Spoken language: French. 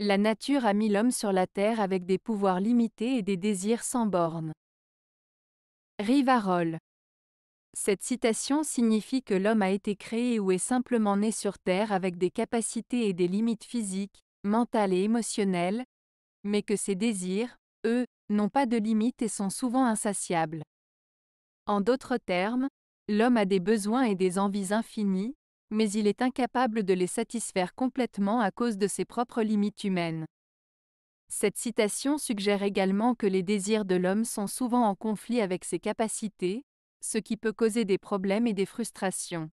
La nature a mis l'homme sur la terre avec des pouvoirs limités et des désirs sans bornes. Rivarol. Cette citation signifie que l'homme a été créé ou est simplement né sur terre avec des capacités et des limites physiques, mentales et émotionnelles, mais que ses désirs, eux, n'ont pas de limites et sont souvent insatiables. En d'autres termes, l'homme a des besoins et des envies infinies, mais il est incapable de les satisfaire complètement à cause de ses propres limites humaines. Cette citation suggère également que les désirs de l'homme sont souvent en conflit avec ses capacités, ce qui peut causer des problèmes et des frustrations.